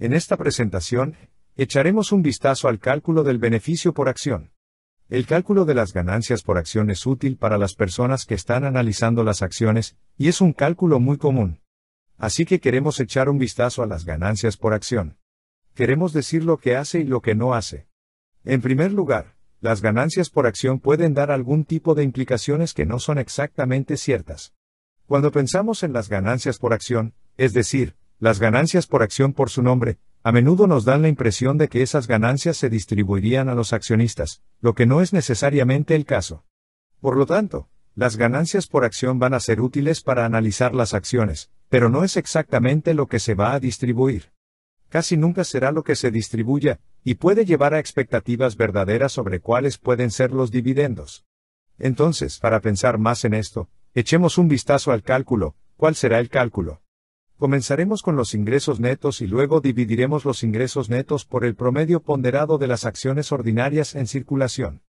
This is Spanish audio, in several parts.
En esta presentación, echaremos un vistazo al cálculo del beneficio por acción. El cálculo de las ganancias por acción es útil para las personas que están analizando las acciones, y es un cálculo muy común. Así que queremos echar un vistazo a las ganancias por acción. Queremos decir lo que hace y lo que no hace. En primer lugar, las ganancias por acción pueden dar algún tipo de implicaciones que no son exactamente ciertas. Cuando pensamos en las ganancias por acción, es decir, las ganancias por acción por su nombre, a menudo nos dan la impresión de que esas ganancias se distribuirían a los accionistas, lo que no es necesariamente el caso. Por lo tanto, las ganancias por acción van a ser útiles para analizar las acciones, pero no es exactamente lo que se va a distribuir. Casi nunca será lo que se distribuya, y puede llevar a expectativas verdaderas sobre cuáles pueden ser los dividendos. Entonces, para pensar más en esto, echemos un vistazo al cálculo, ¿cuál será el cálculo? Comenzaremos con los ingresos netos y luego dividiremos los ingresos netos por el promedio ponderado de las acciones ordinarias en circulación.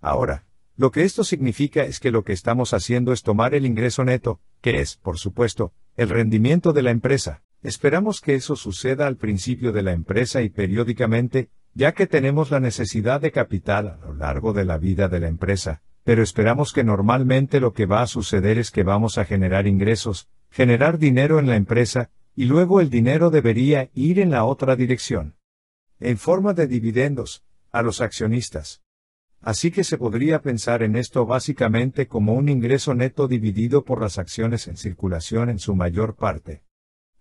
Ahora, lo que esto significa es que lo que estamos haciendo es tomar el ingreso neto, que es, por supuesto, el rendimiento de la empresa. Esperamos que eso suceda al principio de la empresa y periódicamente, ya que tenemos la necesidad de capital a lo largo de la vida de la empresa, pero esperamos que normalmente lo que va a suceder es que vamos a generar ingresos, generar dinero en la empresa, y luego el dinero debería ir en la otra dirección. En forma de dividendos, a los accionistas. Así que se podría pensar en esto básicamente como un ingreso neto dividido por las acciones en circulación en su mayor parte.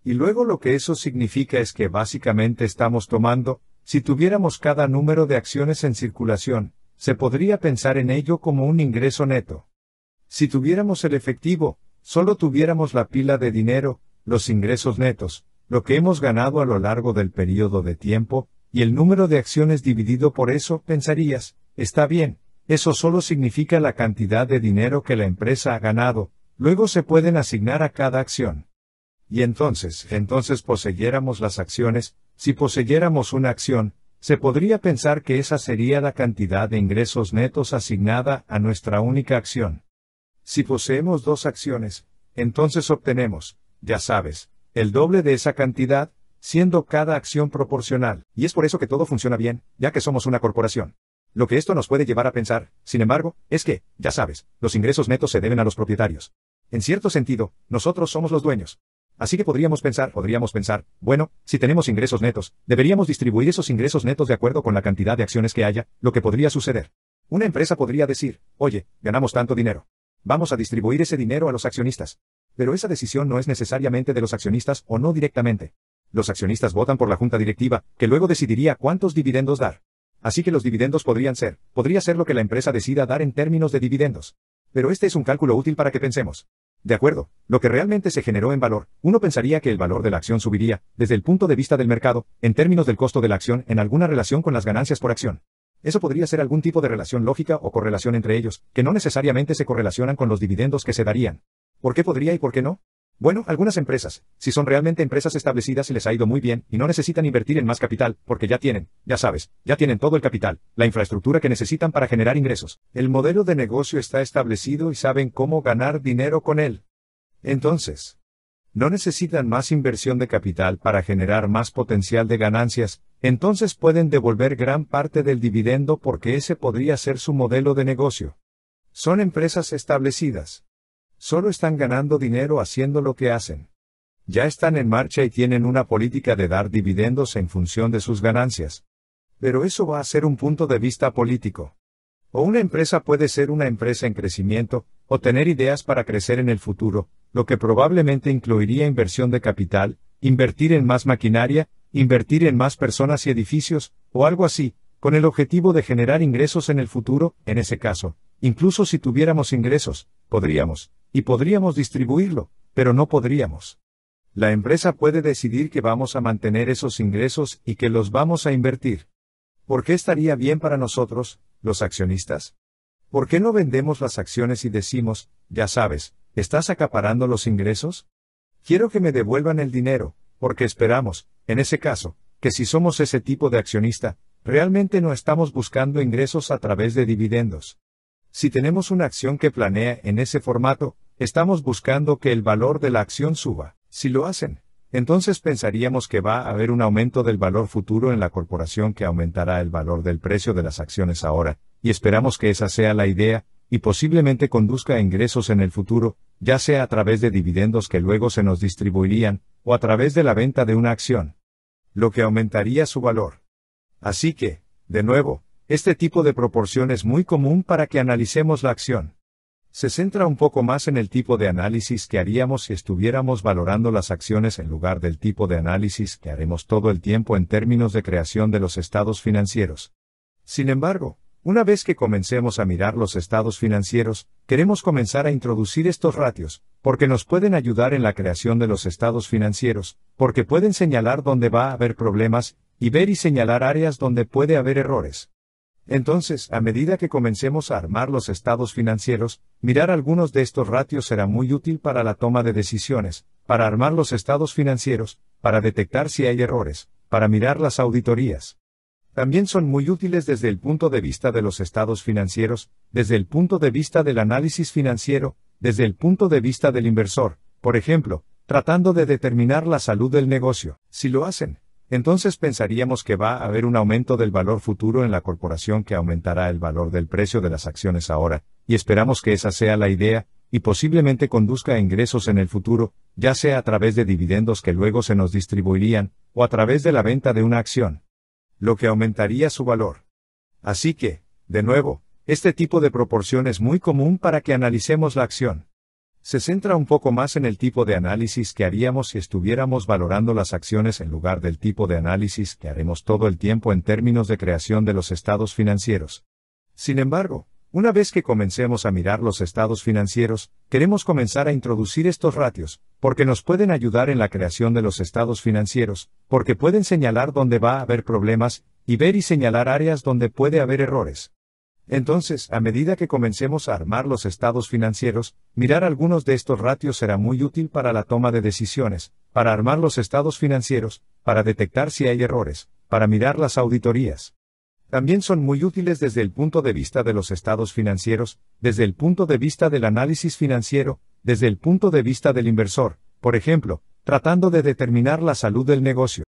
Y luego lo que eso significa es que básicamente estamos tomando, si tuviéramos cada número de acciones en circulación, se podría pensar en ello como un ingreso neto. Si tuviéramos el efectivo, solo tuviéramos la pila de dinero, los ingresos netos, lo que hemos ganado a lo largo del periodo de tiempo, y el número de acciones dividido por eso, pensarías, está bien, eso solo significa la cantidad de dinero que la empresa ha ganado, luego se pueden asignar a cada acción. Y entonces, entonces poseyéramos las acciones, si poseyéramos una acción, se podría pensar que esa sería la cantidad de ingresos netos asignada a nuestra única acción. Si poseemos dos acciones, entonces obtenemos, ya sabes, el doble de esa cantidad, siendo cada acción proporcional. Y es por eso que todo funciona bien, ya que somos una corporación. Lo que esto nos puede llevar a pensar, sin embargo, es que, ya sabes, los ingresos netos se deben a los propietarios. En cierto sentido, nosotros somos los dueños. Así que podríamos pensar, podríamos pensar, bueno, si tenemos ingresos netos, deberíamos distribuir esos ingresos netos de acuerdo con la cantidad de acciones que haya, lo que podría suceder. Una empresa podría decir, oye, ganamos tanto dinero. Vamos a distribuir ese dinero a los accionistas. Pero esa decisión no es necesariamente de los accionistas o no directamente. Los accionistas votan por la junta directiva, que luego decidiría cuántos dividendos dar. Así que los dividendos podrían ser, podría ser lo que la empresa decida dar en términos de dividendos. Pero este es un cálculo útil para que pensemos. De acuerdo, lo que realmente se generó en valor, uno pensaría que el valor de la acción subiría, desde el punto de vista del mercado, en términos del costo de la acción en alguna relación con las ganancias por acción. Eso podría ser algún tipo de relación lógica o correlación entre ellos, que no necesariamente se correlacionan con los dividendos que se darían. ¿Por qué podría y por qué no? Bueno, algunas empresas, si son realmente empresas establecidas y les ha ido muy bien, y no necesitan invertir en más capital, porque ya tienen, ya sabes, ya tienen todo el capital, la infraestructura que necesitan para generar ingresos. El modelo de negocio está establecido y saben cómo ganar dinero con él. Entonces, no necesitan más inversión de capital para generar más potencial de ganancias, entonces pueden devolver gran parte del dividendo porque ese podría ser su modelo de negocio. Son empresas establecidas. Solo están ganando dinero haciendo lo que hacen. Ya están en marcha y tienen una política de dar dividendos en función de sus ganancias. Pero eso va a ser un punto de vista político. O una empresa puede ser una empresa en crecimiento, o tener ideas para crecer en el futuro, lo que probablemente incluiría inversión de capital, invertir en más maquinaria, invertir en más personas y edificios, o algo así, con el objetivo de generar ingresos en el futuro, en ese caso, incluso si tuviéramos ingresos, podríamos, y podríamos distribuirlo, pero no podríamos. La empresa puede decidir que vamos a mantener esos ingresos y que los vamos a invertir. ¿Por qué estaría bien para nosotros, los accionistas? ¿Por qué no vendemos las acciones y decimos, ya sabes, estás acaparando los ingresos? Quiero que me devuelvan el dinero, porque esperamos, en ese caso, que si somos ese tipo de accionista, realmente no estamos buscando ingresos a través de dividendos. Si tenemos una acción que planea en ese formato, estamos buscando que el valor de la acción suba. Si lo hacen, entonces pensaríamos que va a haber un aumento del valor futuro en la corporación que aumentará el valor del precio de las acciones ahora, y esperamos que esa sea la idea, y posiblemente conduzca a ingresos en el futuro, ya sea a través de dividendos que luego se nos distribuirían, o a través de la venta de una acción lo que aumentaría su valor. Así que, de nuevo, este tipo de proporción es muy común para que analicemos la acción. Se centra un poco más en el tipo de análisis que haríamos si estuviéramos valorando las acciones en lugar del tipo de análisis que haremos todo el tiempo en términos de creación de los estados financieros. Sin embargo, una vez que comencemos a mirar los estados financieros, queremos comenzar a introducir estos ratios, porque nos pueden ayudar en la creación de los estados financieros, porque pueden señalar dónde va a haber problemas, y ver y señalar áreas donde puede haber errores. Entonces, a medida que comencemos a armar los estados financieros, mirar algunos de estos ratios será muy útil para la toma de decisiones, para armar los estados financieros, para detectar si hay errores, para mirar las auditorías. También son muy útiles desde el punto de vista de los estados financieros, desde el punto de vista del análisis financiero, desde el punto de vista del inversor, por ejemplo, tratando de determinar la salud del negocio. Si lo hacen, entonces pensaríamos que va a haber un aumento del valor futuro en la corporación que aumentará el valor del precio de las acciones ahora, y esperamos que esa sea la idea, y posiblemente conduzca a ingresos en el futuro, ya sea a través de dividendos que luego se nos distribuirían, o a través de la venta de una acción. Lo que aumentaría su valor. Así que, de nuevo, este tipo de proporción es muy común para que analicemos la acción. Se centra un poco más en el tipo de análisis que haríamos si estuviéramos valorando las acciones en lugar del tipo de análisis que haremos todo el tiempo en términos de creación de los estados financieros. Sin embargo, una vez que comencemos a mirar los estados financieros, queremos comenzar a introducir estos ratios, porque nos pueden ayudar en la creación de los estados financieros, porque pueden señalar dónde va a haber problemas, y ver y señalar áreas donde puede haber errores. Entonces, a medida que comencemos a armar los estados financieros, mirar algunos de estos ratios será muy útil para la toma de decisiones, para armar los estados financieros, para detectar si hay errores, para mirar las auditorías. También son muy útiles desde el punto de vista de los estados financieros, desde el punto de vista del análisis financiero, desde el punto de vista del inversor, por ejemplo, tratando de determinar la salud del negocio.